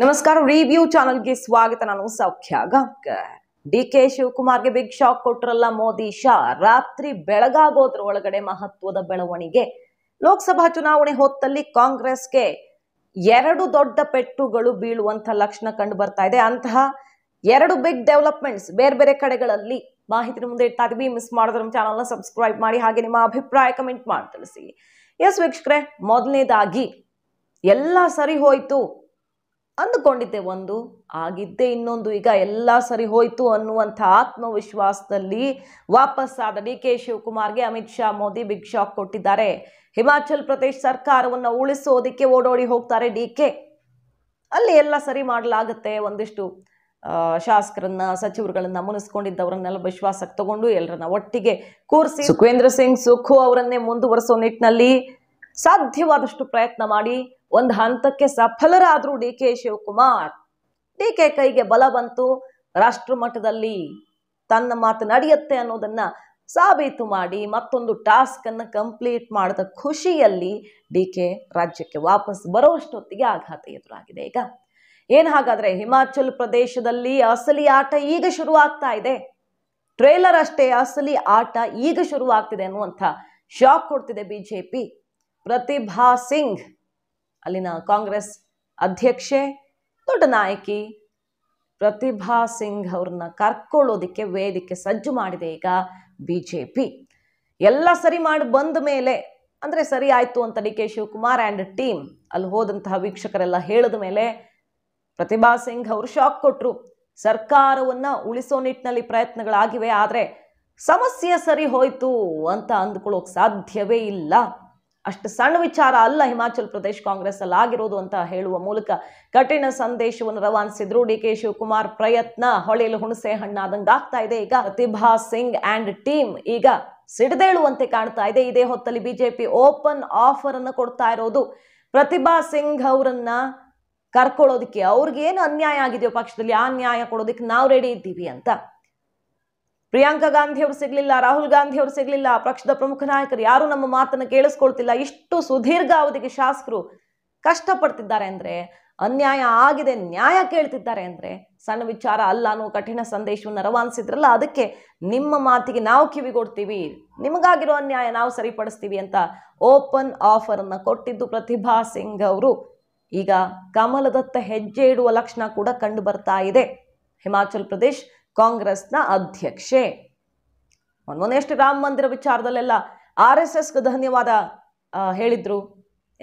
ನಮಸ್ಕಾರ ರಿವ್ಯೂ ಚಾನಲ್ಗೆ ಸ್ವಾಗತ ನಾನು ಸೌಖ್ಯ ಆಗ ಡಿ ಕೆ ಶಿವಕುಮಾರ್ಗೆ ಬಿಗ್ ಶಾಕ್ ಕೊಟ್ಟರಲ್ಲ ಮೋದಿ ಶಾ ರಾತ್ರಿ ಬೆಳಗಾಗೋದ್ರ ಒಳಗಡೆ ಮಹತ್ವದ ಬೆಳವಣಿಗೆ ಲೋಕಸಭಾ ಚುನಾವಣೆ ಹೊತ್ತಲ್ಲಿ ಕಾಂಗ್ರೆಸ್ಗೆ ಎರಡು ದೊಡ್ಡ ಪೆಟ್ಟುಗಳು ಬೀಳುವಂತಹ ಲಕ್ಷಣ ಕಂಡು ಬರ್ತಾ ಇದೆ ಅಂತಹ ಎರಡು ಬಿಗ್ ಡೆವಲಪ್ಮೆಂಟ್ಸ್ ಬೇರೆ ಬೇರೆ ಕಡೆಗಳಲ್ಲಿ ಮಾಹಿತಿ ಮುಂದೆ ಇಡ್ತಾ ಇದೀವಿ ಮಿಸ್ ಮಾಡಿದ್ರೆ ನಮ್ಮ ಚಾನಲ್ನ ಸಬ್ಸ್ಕ್ರೈಬ್ ಮಾಡಿ ಹಾಗೆ ನಿಮ್ಮ ಅಭಿಪ್ರಾಯ ಕಮೆಂಟ್ ಮಾಡಿ ತಿಳಿಸಿ ಎಸ್ ವೀಕ್ಷಕರೇ ಮೊದಲನೇದಾಗಿ ಎಲ್ಲ ಸರಿ ಹೋಯ್ತು ಅಂದುಕೊಂಡಿದ್ದೆ ಒಂದು ಆಗಿದ್ದೇ ಇನ್ನೊಂದು ಈಗ ಎಲ್ಲ ಸರಿ ಹೋಯಿತು ಅನ್ನುವಂಥ ಆತ್ಮವಿಶ್ವಾಸದಲ್ಲಿ ವಾಪಸ್ಸಾದ ಡಿ ಕೆ ಶಿವಕುಮಾರ್ಗೆ ಅಮಿತ್ ಶಾ ಮೋದಿ ಬಿಗ್ ಶಾಕ್ ಕೊಟ್ಟಿದ್ದಾರೆ ಹಿಮಾಚಲ್ ಪ್ರದೇಶ್ ಸರ್ಕಾರವನ್ನು ಉಳಿಸೋದಕ್ಕೆ ಓಡೋಡಿ ಹೋಗ್ತಾರೆ ಡಿ ಕೆ ಅಲ್ಲಿ ಎಲ್ಲ ಸರಿ ಮಾಡಲಾಗುತ್ತೆ ಒಂದಿಷ್ಟು ಶಾಸಕರನ್ನ ಸಚಿವರುಗಳನ್ನ ಮುನಿಸ್ಕೊಂಡಿದ್ದವರನ್ನೆಲ್ಲ ವಿಶ್ವಾಸಕ್ಕೆ ತಗೊಂಡು ಎಲ್ಲರನ್ನ ಒಟ್ಟಿಗೆ ಕೂರಿಸಿ ಸುಖೇಂದ್ರ ಸಿಂಗ್ ಸುಖು ಅವರನ್ನೇ ಮುಂದುವರೆಸೋ ನಿಟ್ಟಿನಲ್ಲಿ ಸಾಧ್ಯವಾದಷ್ಟು ಪ್ರಯತ್ನ ಮಾಡಿ ಒಂದು ಹಂತಕ್ಕೆ ಸಫಲರಾದರು D K Shivakumar D K ಕೈಗೆ ಬಲ ಬಂತು ರಾಷ್ಟ್ರ ಮಟ್ಟದಲ್ಲಿ ತನ್ನ ಮಾತು ನಡೆಯುತ್ತೆ ಅನ್ನೋದನ್ನ ಸಾಬೀತು ಮಾಡಿ ಮತ್ತೊಂದು ಟಾಸ್ಕ್ ಅನ್ನು ಕಂಪ್ಲೀಟ್ ಮಾಡಿದ ಖುಷಿಯಲ್ಲಿ ಡಿ ಕೆ ರಾಜ್ಯಕ್ಕೆ ವಾಪಸ್ ಬರುವಷ್ಟೊತ್ತಿಗೆ ಆಘಾತ ಎದುರಾಗಿದೆ ಈಗ ಏನು ಹಾಗಾದ್ರೆ ಹಿಮಾಚಲ್ ಪ್ರದೇಶದಲ್ಲಿ ಅಸಲಿ ಆಟ ಈಗ ಆಗ್ತಾ ಇದೆ ಟ್ರೇಲರ್ ಅಷ್ಟೇ ಅಸಲಿ ಆಟ ಈಗ ಶುರುವಾಗ್ತಿದೆ ಅನ್ನುವಂಥ ಶಾಕ್ ಕೊಡ್ತಿದೆ ಬಿಜೆಪಿ ಪ್ರತಿಭಾ ಸಿಂಗ್ ಅಲ್ಲಿನ ಕಾಂಗ್ರೆಸ್ ಅಧ್ಯಕ್ಷೆ ದೊಡ್ಡ ನಾಯಕಿ ಪ್ರತಿಭಾ ಸಿಂಗ್ ಅವ್ರನ್ನ ಕರ್ಕೊಳ್ಳೋದಕ್ಕೆ ವೇದಿಕೆ ಸಜ್ಜು ಮಾಡಿದೆ ಈಗ ಬಿ ಜೆ ಪಿ ಎಲ್ಲ ಸರಿ ಮಾಡಿ ಬಂದ ಮೇಲೆ ಅಂದರೆ ಸರಿ ಆಯ್ತು ಅಂತ D K Shivakumar and team ಅಲ್ಲಿ ಹೋದಂತಹ ವೀಕ್ಷಕರೆಲ್ಲ ಹೇಳಿದ ಮೇಲೆ ಪ್ರತಿಭಾ ಸಿಂಗ್ ಅವರು ಶಾಕ್ ಕೊಟ್ಟರು ಸರ್ಕಾರವನ್ನು ಉಳಿಸೋ ನಿಟ್ಟಿನಲ್ಲಿ ಪ್ರಯತ್ನಗಳಾಗಿವೆ ಆದರೆ ಸಮಸ್ಯೆ ಸರಿ ಹೋಯಿತು ಅಂತ ಅಂದ್ಕೊಳ್ಳೋಕೆ ಸಾಧ್ಯವೇ ಇಲ್ಲ ಅಷ್ಟು ಸಣ್ಣ ವಿಚಾರ ಅಲ್ಲ ಹಿಮಾಚಲ ಪ್ರದೇಶ ಕಾಂಗ್ರೆಸ್ ಅಲ್ಲಿ ಆಗಿರೋದು ಅಂತ ಹೇಳುವ ಮೂಲಕ ಕಠಿಣ ಸಂದೇಶವನ್ನು ರವಾನಿಸಿದ್ರು ಡಿ ಕೆ ಶಿವಕುಮಾರ್ ಪ್ರಯತ್ನ ಹೊಳೆಯಲು ಹುಣಸೆ ಹಣ್ಣಾದಂಗಾಗ್ತಾ ಇದೆ ಈಗ ಪ್ರತಿಭಾ ಸಿಂಗ್ ಆ್ಯಂಡ್ ಟೀಮ್ ಈಗ ಸಿಡಿದೇಳುವಂತೆ ಕಾಣ್ತಾ ಇದೆ ಇದೇ ಹೊತ್ತಲ್ಲಿ ಬಿಜೆಪಿ ಓಪನ್ ಆಫರ್ ಅನ್ನು ಕೊಡ್ತಾ ಇರೋದು ಪ್ರತಿಭಾ ಸಿಂಗ್ ಅವರನ್ನ ಕರ್ಕೊಳ್ಳೋದಕ್ಕೆ ಏನು ಅನ್ಯಾಯ ಆಗಿದೆಯೋ ಪಕ್ಷದಲ್ಲಿ ಆ ನ್ಯಾಯ ಕೊಡೋದಕ್ಕೆ ನಾವು ರೆಡಿ ಇದ್ದೀವಿ ಅಂತ ಪ್ರಿಯಾಂಕಾ ಗಾಂಧಿ ಅವರು ಸಿಗಲಿಲ್ಲ ರಾಹುಲ್ ಗಾಂಧಿ ಅವರು ಸಿಗಲಿಲ್ಲ ಪಕ್ಷದ ಪ್ರಮುಖ ನಾಯಕರು ಯಾರು ನಮ್ಮ ಮಾತನ್ನು ಕೇಳಿಸ್ಕೊಳ್ತಿಲ್ಲ ಇಷ್ಟು ಸುದೀರ್ಘ ಅವಧಿಗೆ ಶಾಸಕರು ಕಷ್ಟಪಡ್ತಿದ್ದಾರೆ ಅಂದರೆ ಅನ್ಯಾಯ ಆಗಿದೆ ನ್ಯಾಯ ಕೇಳ್ತಿದ್ದಾರೆ ಅಂದರೆ ಸಣ್ಣ ವಿಚಾರ ಅಲ್ಲ ಅನ್ನೋ ಕಠಿಣ ಸಂದೇಶವನ್ನು ರವಾನಿಸಿದ್ರಲ್ಲ ಅದಕ್ಕೆ ನಿಮ್ಮ ಮಾತಿಗೆ ನಾವು ಕಿವಿಗೊಡ್ತೀವಿ ನಿಮಗಾಗಿರೋ ಅನ್ಯಾಯ ನಾವು ಸರಿಪಡಿಸ್ತೀವಿ ಅಂತ ಓಪನ್ ಆಫರನ್ನು ಕೊಟ್ಟಿದ್ದು ಪ್ರತಿಭಾ ಸಿಂಗ್ ಅವರು ಈಗ ಕಮಲದತ್ತ ಹೆಜ್ಜೆ ಇಡುವ ಲಕ್ಷಣ ಕೂಡ ಕಂಡು ಬರ್ತಾ ಇದೆ ಹಿಮಾಚಲ್ ಪ್ರದೇಶ್ ಕಾಂಗ್ರೆಸ್ನ ಅಧ್ಯಕ್ಷೆ ಒಂದೊಂದೆಷ್ಟು ರಾಮ ಮಂದಿರ ವಿಚಾರದಲ್ಲೆಲ್ಲ ಆರ್ ಎಸ್ ಎಸ್ಗೆ ಧನ್ಯವಾದ ಹೇಳಿದ್ರು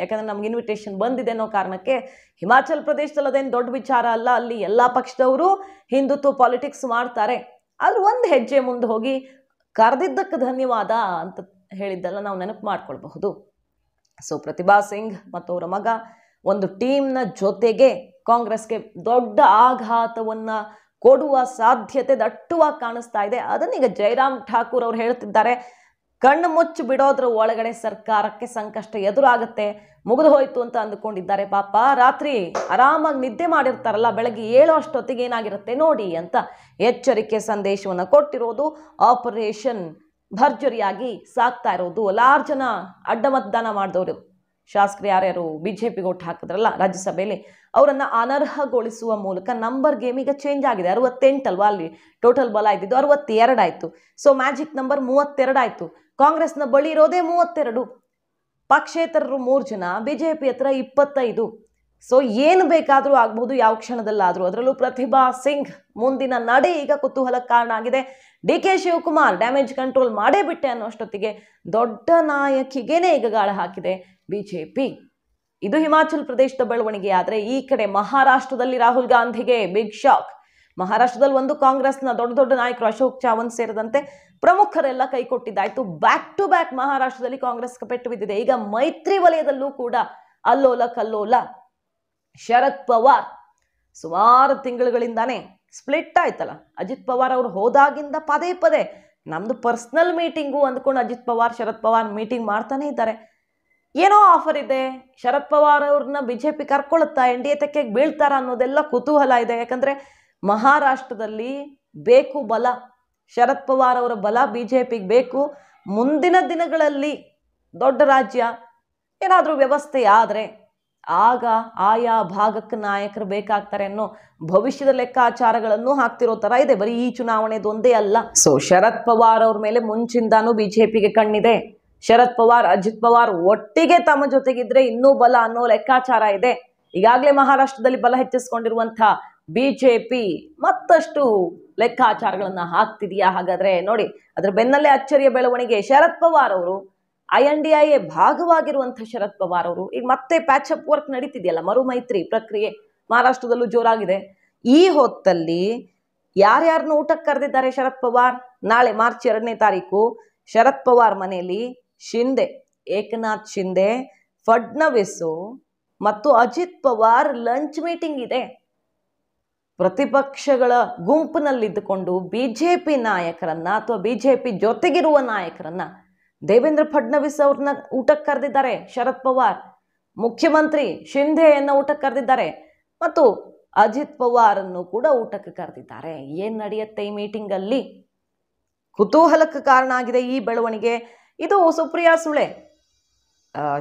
ಯಾಕಂದ್ರೆ ನಮ್ಗೆ ಇನ್ವಿಟೇಷನ್ ಬಂದಿದೆ ಅನ್ನೋ ಕಾರಣಕ್ಕೆ ಹಿಮಾಚಲ್ ಪ್ರದೇಶದಲ್ಲಿ ಅದೇನು ದೊಡ್ಡ ವಿಚಾರ ಅಲ್ಲ ಅಲ್ಲಿ ಎಲ್ಲ ಪಕ್ಷದವರು ಹಿಂದುತ್ವ ಪಾಲಿಟಿಕ್ಸ್ ಮಾಡ್ತಾರೆ ಆದ್ರೆ ಒಂದು ಹೆಜ್ಜೆ ಮುಂದೆ ಹೋಗಿ ಕರೆದಿದ್ದಕ್ಕೆ ಧನ್ಯವಾದ ಅಂತ ಹೇಳಿದ್ದೆಲ್ಲ ನಾವು ನೆನಪು ಮಾಡ್ಕೊಳ್ಬಹುದು ಸೊ ಪ್ರತಿಭಾ ಸಿಂಗ್ ಮತ್ತು ಅವರ ಮಗ ಒಂದು ಟೀಮ್ನ ಜೊತೆಗೆ ಕಾಂಗ್ರೆಸ್ಗೆ ದೊಡ್ಡ ಆಘಾತವನ್ನು ಕೊಡುವ ಸಾಧ್ಯತೆ ದಟ್ಟುವಾಗಿ ಕಾಣಿಸ್ತಾ ಇದೆ ಅದನ್ನೀಗ ಜೈರಾಮ್ ಠಾಕೂರ್ ಅವರು ಹೇಳ್ತಿದ್ದಾರೆ ಕಣ್ಣು ಮುಚ್ಚಿ ಬಿಡೋದ್ರ ಒಳಗಡೆ ಸರ್ಕಾರಕ್ಕೆ ಸಂಕಷ್ಟ ಎದುರಾಗುತ್ತೆ ಮುಗಿದು ಹೋಯ್ತು ಅಂತ ಅಂದುಕೊಂಡಿದ್ದಾರೆ ಪಾಪ ರಾತ್ರಿ ಆರಾಮಾಗಿ ನಿದ್ದೆ ಮಾಡಿರ್ತಾರಲ್ಲ ಬೆಳಗ್ಗೆ ಏಳು ಅಷ್ಟೊತ್ತಿಗೆ ಏನಾಗಿರುತ್ತೆ ನೋಡಿ ಅಂತ ಎಚ್ಚರಿಕೆ ಸಂದೇಶವನ್ನು ಕೊಟ್ಟಿರೋದು ಆಪರೇಷನ್ ಭರ್ಜರಿಯಾಗಿ ಸಾಕ್ತಾ ಇರೋದು ಲಾರ್ಜ್ ಜನ ಅಡ್ಡ ಮತದಾನ ಮಾಡಿದವರು ಶಾಸಕರು ಯಾರ್ಯಾರು ಬಿ ಜೆ ಒಟ್ಟು ಹಾಕಿದ್ರಲ್ಲ ರಾಜ್ಯಸಭೆಯಲ್ಲಿ ಅವರನ್ನು ಅನರ್ಹಗೊಳಿಸುವ ಮೂಲಕ ನಂಬರ್ ಗೇಮ್ ಈಗ ಚೇಂಜ್ ಆಗಿದೆ ಅರವತ್ತೆಂಟಲ್ವಾ ಅಲ್ಲಿ ಟೋಟಲ್ ಬಲ ಇದ್ದಿದ್ದು ಅರವತ್ತೆರಡಾಯಿತು ಸೊ ಮ್ಯಾಜಿಕ್ ನಂಬರ್ ಮೂವತ್ತೆರಡಾಯಿತು ಕಾಂಗ್ರೆಸ್ನ ಬಳಿ ಇರೋದೇ ಮೂವತ್ತೆರಡು ಪಕ್ಷೇತರರು ಮೂರು ಜನ ಬಿ ಜೆ ಪಿ ಹತ್ರ ಇಪ್ಪತ್ತೈದು ಸೊ ಏನು ಬೇಕಾದರೂ ಆಗ್ಬೋದು ಯಾವ ಕ್ಷಣದಲ್ಲಾದರೂ ಅದರಲ್ಲೂ ಪ್ರತಿಭಾ ಸಿಂಗ್ ಮುಂದಿನ ನಡೆ ಈಗ ಕುತೂಹಲಕ್ಕೆ ಕಾರಣ ಆಗಿದೆ D K Shivakumar damage control ಮಾಡೇ ಬಿಟ್ಟೆ ಅನ್ನೋಷ್ಟೊತ್ತಿಗೆ ದೊಡ್ಡ ನಾಯಕಿಗೇನೆ ಈಗ ಗಾಳ ಹಾಕಿದೆ ಬಿ ಜೆ ಪಿ ಇದು ಹಿಮಾಚಲ ಪ್ರದೇಶದ ಬೆಳವಣಿಗೆ ಆದರೆ ಈ ಕಡೆ ಮಹಾರಾಷ್ಟ್ರದಲ್ಲಿ ರಾಹುಲ್ ಗಾಂಧಿಗೆ ಬಿಗ್ ಶಾಕ್ ಮಹಾರಾಷ್ಟ್ರದಲ್ಲಿ ಒಂದು ಕಾಂಗ್ರೆಸ್ನ ದೊಡ್ಡ ದೊಡ್ಡ ನಾಯಕರು ಅಶೋಕ್ ಚಾವಂತ್ ಸೇರಿದಂತೆ ಪ್ರಮುಖರೆಲ್ಲ ಕೊಟ್ಟಿದ್ದಾಯ್ತು ಬ್ಯಾಕ್ ಟು ಬ್ಯಾಕ್ ಮಹಾರಾಷ್ಟ್ರದಲ್ಲಿ ಕಾಂಗ್ರೆಸ್ ಪೆಟ್ಟು ಬಿದ್ದಿದೆ ಈಗ ಮೈತ್ರಿ ವಲಯದಲ್ಲೂ ಕೂಡ ಅಲ್ಲೋಲ ಕಲ್ಲೋಲ ಶರದ್ ಪವಾರ್ ಸುಮಾರು ತಿಂಗಳುಗಳಿಂದಾನೇ ಸ್ಪ್ಲಿಟ್ ಆಯ್ತಲ್ಲ ಅಜಿತ್ ಪವಾರ್ ಅವರು ಹೋದಾಗಿಂದ ಪದೇ ಪದೇ ನಮ್ದು ಪರ್ಸ್ನಲ್ ಮೀಟಿಂಗು ಅಂದ್ಕೊಂಡು ಅಜಿತ್ ಪವಾರ್ ಶರದ್ ಪವಾರ್ ಮೀಟಿಂಗ್ ಮಾಡ್ತಾನೆ ಇದ್ದಾರೆ ಏನೋ ಆಫರ್ ಇದೆ ಶರದ್ ಪವಾರ್ ಅವ್ರನ್ನ B J P N D A ತೆಕ್ಕೆ ಬೀಳ್ತಾರ ಅನ್ನೋದೆಲ್ಲ ಕುತೂಹಲ ಇದೆ ಯಾಕಂದ್ರೆ ಮಹಾರಾಷ್ಟ್ರದಲ್ಲಿ ಬೇಕು ಬಲ ಶರದ್ ಪವಾರ್ ಅವರ ಬಲ ಬಿ ಜೆ ಪಿಗೆ ಬೇಕು ಮುಂದಿನ ದಿನಗಳಲ್ಲಿ ದೊಡ್ಡ ರಾಜ್ಯ ಏನಾದರೂ ವ್ಯವಸ್ಥೆ ಆದರೆ ಆಗ ಆಯಾ ಭಾಗಕ್ಕೆ ನಾಯಕರು ಬೇಕಾಗ್ತಾರೆ ಅನ್ನೋ ಭವಿಷ್ಯದ ಲೆಕ್ಕಾಚಾರಗಳನ್ನು ಹಾಕ್ತಿರೋ ಥರ ಇದೆ ಬರೀ ಈ ಚುನಾವಣೆದೊಂದೇ ಒಂದೇ ಅಲ್ಲ ಸೊ ಶರದ್ ಪವಾರ್ ಅವ್ರ ಮೇಲೆ ಮುಂಚಿಂದಾನು ಬಿ ಜೆ ಪಿಗೆ ಕಣ್ಣಿದೆ ಶರದ್ ಪವಾರ್ ಅಜಿತ್ ಪವಾರ್ ಒಟ್ಟಿಗೆ ತಮ್ಮ ಜೊತೆಗಿದ್ರೆ ಇನ್ನೂ ಬಲ ಅನ್ನೋ ಲೆಕ್ಕಾಚಾರ ಇದೆ ಈಗಾಗಲೇ ಮಹಾರಾಷ್ಟ್ರದಲ್ಲಿ ಬಲ ಹೆಚ್ಚಿಸಿಕೊಂಡಿರುವಂತಹ ಬಿಜೆಪಿ ಮತ್ತಷ್ಟು ಲೆಕ್ಕಾಚಾರಗಳನ್ನ ಹಾಕ್ತಿದೆಯಾ ಹಾಗಾದ್ರೆ ನೋಡಿ ಅದ್ರ ಬೆನ್ನಲ್ಲೇ ಅಚ್ಚರಿಯ ಬೆಳವಣಿಗೆ ಶರದ್ ಪವಾರ್ ಅವರು I N D I A ಭಾಗವಾಗಿರುವಂತಹ ಶರದ್ ಪವಾರ್ ಅವರು ಈಗ ಮತ್ತೆ ಪ್ಯಾಚ್ ಅಪ್ ವರ್ಕ್ ನಡೀತಿದೆಯಲ್ಲ ಮರು ಮೈತ್ರಿ ಪ್ರಕ್ರಿಯೆ ಮಹಾರಾಷ್ಟ್ರದಲ್ಲೂ ಜೋರಾಗಿದೆ ಈ ಹೊತ್ತಲ್ಲಿ ಯಾರ್ಯಾರನ್ನು ಊಟಕ್ಕೆ ಕರೆದಿದ್ದಾರೆ ಶರದ್ ಪವಾರ್ ನಾಳೆ ಮಾರ್ಚ್ ಎರಡನೇ ತಾರೀಕು ಶರದ್ ಪವಾರ್ ಮನೆಯಲ್ಲಿ ಶಿಂದೆ ಏಕನಾಥ್ ಶಿಂದೆ ಫಡ್ನವೀಸು ಮತ್ತು ಅಜಿತ್ ಪವಾರ್ ಲಂಚ್ ಮೀಟಿಂಗ್ ಇದೆ ಪ್ರತಿಪಕ್ಷಗಳ ಗುಂಪಿನಲ್ಲಿದ್ದುಕೊಂಡು ಬಿ ಜೆ ಪಿ ನಾಯಕರನ್ನು ಅಥವಾ ಬಿ ಜೆ ಪಿ ಜೊತೆಗಿರುವ ನಾಯಕರನ್ನು ದೇವೇಂದ್ರ ಫಡ್ನವೀಸ್ ಅವ್ರನ್ನ ಊಟಕ್ಕೆ ಕರೆದಿದ್ದಾರೆ ಶರದ್ ಪವಾರ್ ಮುಖ್ಯಮಂತ್ರಿ ಶಿಂಧೆಯನ್ನು ಊಟಕ್ಕೆ ಕರೆದಿದ್ದಾರೆ ಮತ್ತು ಅಜಿತ್ ಪವಾರನ್ನು ಕೂಡ ಊಟಕ್ಕೆ ಕರೆದಿದ್ದಾರೆ ಏನು ನಡೆಯುತ್ತೆ ಈ ಮೀಟಿಂಗಲ್ಲಿ ಕುತೂಹಲಕ್ಕೆ ಕಾರಣ ಆಗಿದೆ ಈ ಬೆಳವಣಿಗೆ ಇದು ಸುಪ್ರಿಯಾ ಸುಳೆ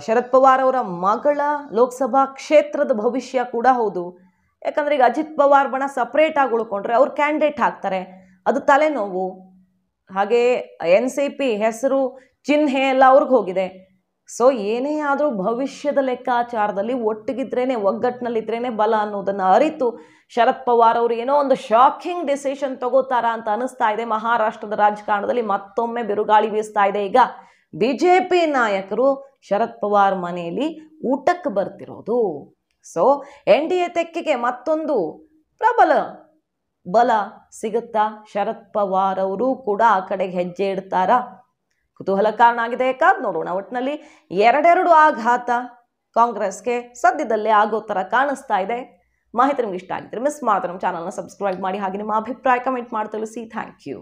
ಶರದ್ ಪವಾರ್ ಅವರ ಮಗಳ ಲೋಕಸಭಾ ಕ್ಷೇತ್ರದ ಭವಿಷ್ಯ ಕೂಡ ಹೌದು ಯಾಕಂದರೆ ಈಗ ಅಜಿತ್ ಪವಾರ್ ಬಣ ಆಗಿ ಉಳ್ಕೊಂಡ್ರೆ ಅವ್ರು ಕ್ಯಾಂಡಿಡೇಟ್ ಹಾಕ್ತಾರೆ ಅದು ತಲೆನೋವು ಹಾಗೆ ಎನ್ ಸಿ ಪಿ ಹೆಸರು ಚಿಹ್ನೆ ಎಲ್ಲ ಅವ್ರಿಗೆ ಹೋಗಿದೆ ಸೊ ಏನೇ ಆದರೂ ಭವಿಷ್ಯದ ಲೆಕ್ಕಾಚಾರದಲ್ಲಿ ಒಟ್ಟಿಗಿದ್ರೇ ಒಗ್ಗಟ್ಟಿನಲ್ಲಿದ್ರೇ ಬಲ ಅನ್ನೋದನ್ನು ಅರಿತು ಶರದ್ ಪವಾರ್ ಅವರು ಏನೋ ಒಂದು ಶಾಕಿಂಗ್ ಡಿಸಿಷನ್ ತಗೋತಾರಾ ಅಂತ ಅನಿಸ್ತಾ ಇದೆ ಮಹಾರಾಷ್ಟ್ರದ ರಾಜಕಾರಣದಲ್ಲಿ ಮತ್ತೊಮ್ಮೆ ಬಿರುಗಾಳಿ ಬೀಸ್ತಾ ಇದೆ ಈಗ ಬಿ ಜೆ ಪಿ ನಾಯಕರು ಶರದ್ ಪವಾರ್ ಮನೆಯಲ್ಲಿ ಊಟಕ್ಕೆ ಬರ್ತಿರೋದು ಸೊ ಎನ್ ಡಿ ಎ ತೆಕ್ಕೆಗೆ ಮತ್ತೊಂದು ಪ್ರಬಲ ಬಲ ಸಿಗುತ್ತಾ ಶರದ್ ಪವಾರ್ ಅವರು ಕೂಡ ಆ ಕಡೆಗೆ ಹೆಜ್ಜೆ ಇಡ್ತಾರಾ ಆಗಿದೆ ಕಾದ್ ನೋಡೋಣ ಒಟ್ಟಿನಲ್ಲಿ ಎರಡೆರಡು ಆಘಾತ ಕಾಂಗ್ರೆಸ್ಗೆ ಸದ್ಯದಲ್ಲೇ ಆಗೋ ಥರ ಕಾಣಿಸ್ತಾ ಇದೆ ಮಾಹಿತಿ ನಿಮ್ಗೆ ಇಷ್ಟ ಆಗಿದ್ರೆ ಮಿಸ್ ಮಾಡಿದ್ರೆ ನಮ್ಮ ಚಾನಲ್ನ ಸಬ್ಸ್ಕ್ರೈಬ್ ಮಾಡಿ ಹಾಗೆ ನಿಮ್ಮ ಅಭಿಪ್ರಾಯ ಕಮೆಂಟ್ ಮಾಡಿ ತಿಳಿಸಿ ಥ್ಯಾಂಕ್ ಯು